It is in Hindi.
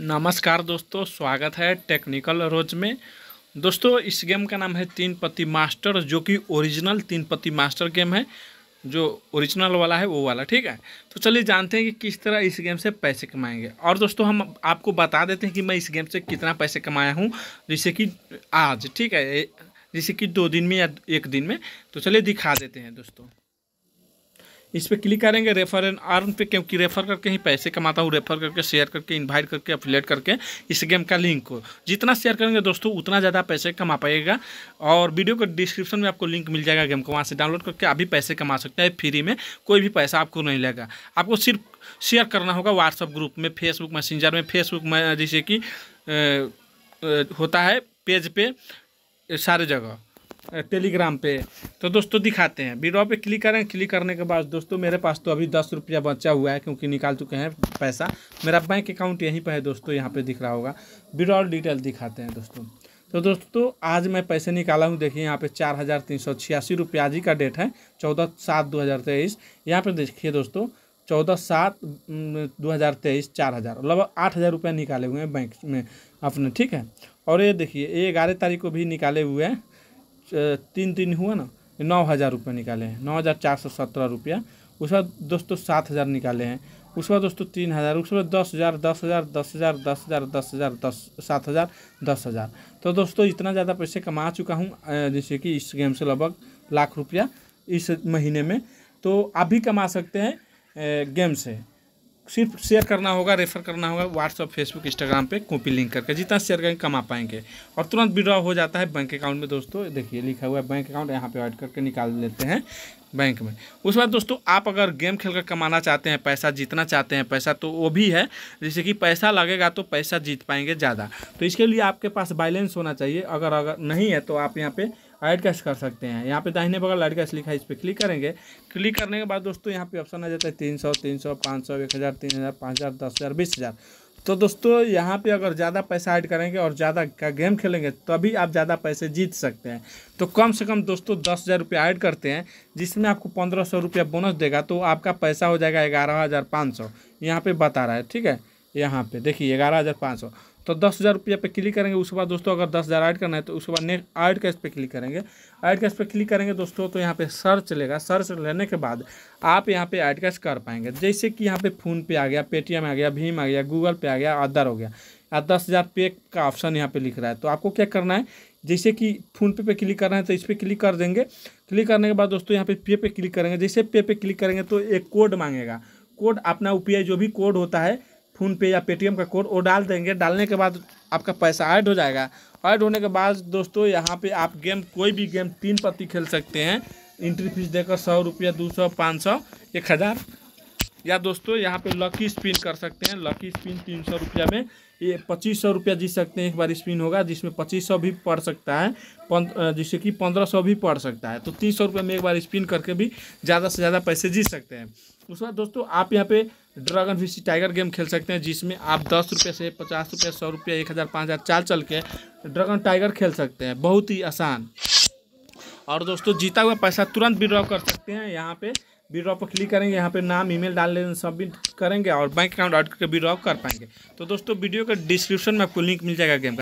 नमस्कार दोस्तों स्वागत है टेक्निकल रोज में दोस्तों इस गेम का नाम है तीन पति मास्टर जो कि ओरिजिनल तीन पति मास्टर गेम है जो ओरिजिनल वाला है वो वाला ठीक है तो चलिए जानते हैं कि किस तरह इस गेम से पैसे कमाएंगे और दोस्तों हम आपको बता देते हैं कि मैं इस गेम से कितना पैसे कमाया हूँ जैसे कि आज ठीक है जैसे कि दो दिन में या एक दिन में तो चलिए दिखा देते हैं दोस्तों इस पर क्लिक करेंगे रेफर एंड अर्न पे क्योंकि रेफर करके ही पैसे कमाता हूँ रेफर करके शेयर करके इन्वाइट करके अपलेट करके इस गेम का लिंक को जितना शेयर करेंगे दोस्तों उतना ज़्यादा पैसे कमा पाएगा और वीडियो के डिस्क्रिप्शन में आपको लिंक मिल जाएगा गेम को वहाँ से डाउनलोड करके अभी पैसे कमा सकते हैं फ्री में कोई भी पैसा आपको नहीं लगेगा आपको सिर्फ शेयर करना होगा व्हाट्सअप ग्रुप में फेसबुक मैसेंजर में फेसबुक में जैसे कि होता है पेज पर सारे जगह टेलीग्राम पे तो दोस्तों दिखाते हैं विड्रॉ पे क्लिक करें क्लिक करने के बाद दोस्तों मेरे पास तो अभी दस रुपया बचा हुआ है क्योंकि निकाल चुके हैं पैसा मेरा बैंक अकाउंट यहीं पर है दोस्तों यहाँ पे दिख रहा होगा विड्रॉल डिटेल दिखाते हैं दोस्तों तो दोस्तों आज मैं पैसे निकाला हूँ देखिए यहाँ पे चार हज़ार तीन सौ छियासी रुपया आज ही का डेट है चौदह सात दो हज़ार तेईस यहाँ पर देखिए दोस्तों चौदह सात दो हज़ार तेईस चार हज़ार लगभग मतलब आठ हज़ार रुपया निकाले हुए हैं बैंक में अपने ठीक है और ये देखिए ये ग्यारह तारीख को भी निकाले हुए हैं तीन तीन हुआ ना नौ हज़ार रुपये निकाले हैं नौ हज़ार चार सौ सत्रह रुपया उसके बाद दोस्तों सात हज़ार निकाले हैं उसके बाद दोस्तों तीन हज़ार उसके बाद दस हज़ार दस हज़ार दस हज़ार दस हज़ार दस हज़ार दस सात हज़ार दस हज़ार तो दोस्तों इतना ज़्यादा पैसे कमा चुका हूँ जैसे कि इस गेम से लगभग लाख रुपया इस महीने में तो आप भी कमा सकते हैं गेम से सिर्फ शेयर करना होगा रेफर करना होगा व्हाट्सअप फेसबुक इंस्टाग्राम पे कॉपी लिंक करके जितना शेयर करेंगे कमा पाएंगे और तुरंत विड्रॉ हो जाता है बैंक अकाउंट में दोस्तों देखिए लिखा हुआ है बैंक अकाउंट यहाँ पे ऐड करके निकाल लेते हैं बैंक में उसके बाद दोस्तों आप अगर गेम खेल कर कमाना चाहते हैं पैसा जीतना चाहते हैं पैसा तो वो भी है जैसे कि पैसा लगेगा तो पैसा जीत पाएंगे ज़्यादा तो इसके लिए आपके पास बैलेंस होना चाहिए अगर अगर नहीं है तो आप यहाँ पर ऐड कैश कर सकते हैं यहाँ पे दाहिने बगल एड कैश लिखा है इस पर क्लिक करेंगे क्लिक करने के बाद दोस्तों यहाँ पे ऑप्शन आ जाता है तीन सौ तीन सौ पाँच सौ एक हज़ार तीन हज़ार पाँच हज़ार दस हज़ार बीस हज़ार तो दोस्तों यहाँ पे अगर ज़्यादा पैसा ऐड करेंगे और ज़्यादा का गेम खेलेंगे तभी आप ज़्यादा पैसे जीत सकते हैं तो कम से कम दोस्तों दस हज़ार रुपया ऐड करते हैं जिसमें आपको पंद्रह सौ रुपया बोनस देगा तो आपका पैसा हो जाएगा ग्यारह हज़ार पाँच सौ यहाँ पर बता रहा है ठीक है यहाँ पे देखिए ग्यारह हज़ार पाँच सौ तो दस हज़ार रुपया पर क्लिक करेंगे उसके बाद दोस्तों अगर दस हज़ार ऐड करना है तो उसके बाद नेक्स्ट ऐड कैश पे क्लिक करेंगे ऐड कैश पे क्लिक करेंगे दोस्तों तो यहाँ पे सर्च लेगा सर्च लेने के बाद आप यहाँ पे ऐड कैश कर पाएंगे जैसे कि यहाँ पे पे आ गया पेटीएम आ गया भीम आ गया गूगल पे आ गया अदर हो गया या दस हज़ार पे का ऑप्शन यहाँ पर लिख रहा है तो आपको क्या करना है जैसे कि पे पे क्लिक करना है तो इस पर क्लिक कर देंगे क्लिक करने के बाद दोस्तों यहाँ पे पे पे क्लिक करेंगे जैसे पे पे क्लिक करेंगे तो एक कोड मांगेगा कोड अपना यू जो भी कोड होता है फ़ोन पे या पेटीएम का कोड वो डाल देंगे डालने के बाद आपका पैसा ऐड हो जाएगा ऐड होने के बाद दोस्तों यहाँ पे आप गेम कोई भी गेम तीन पत्ती खेल सकते हैं इंट्री फीस देकर सौ रुपया दो सौ पाँच सौ एक हज़ार या दोस्तों यहाँ पे लकी स्पिन कर सकते हैं लकी स्पिन तीन सौ रुपया में ये पच्चीस सौ रुपया जीत सकते हैं एक बार स्पिन होगा जिसमें पच्चीस सौ भी पड़ सकता है जिससे कि पंद्रह सौ भी पड़ सकता है तो तीन सौ रुपये में एक बार स्पिन करके भी ज़्यादा से ज़्यादा पैसे जीत सकते हैं उसके बाद दोस्तों आप यहाँ पे ड्रैगन फिश टाइगर गेम खेल सकते हैं जिसमें आप दस रुपये से पचास रुपये सौ रुपये एक हज़ार पाँच हज़ार चाल चल के ड्रैगन टाइगर खेल सकते हैं बहुत ही आसान और दोस्तों जीता हुआ पैसा तुरंत विड्रॉ कर सकते हैं यहाँ पे विड्रॉ पर क्लिक करेंगे यहाँ पे नाम ईमेल डाल लेंगे सबमिट करेंगे और बैंक अकाउंट ऐड करके विड्रॉ कर पाएंगे तो दोस्तों वीडियो के डिस्क्रिप्शन में आपको लिंक मिल जाएगा गेम का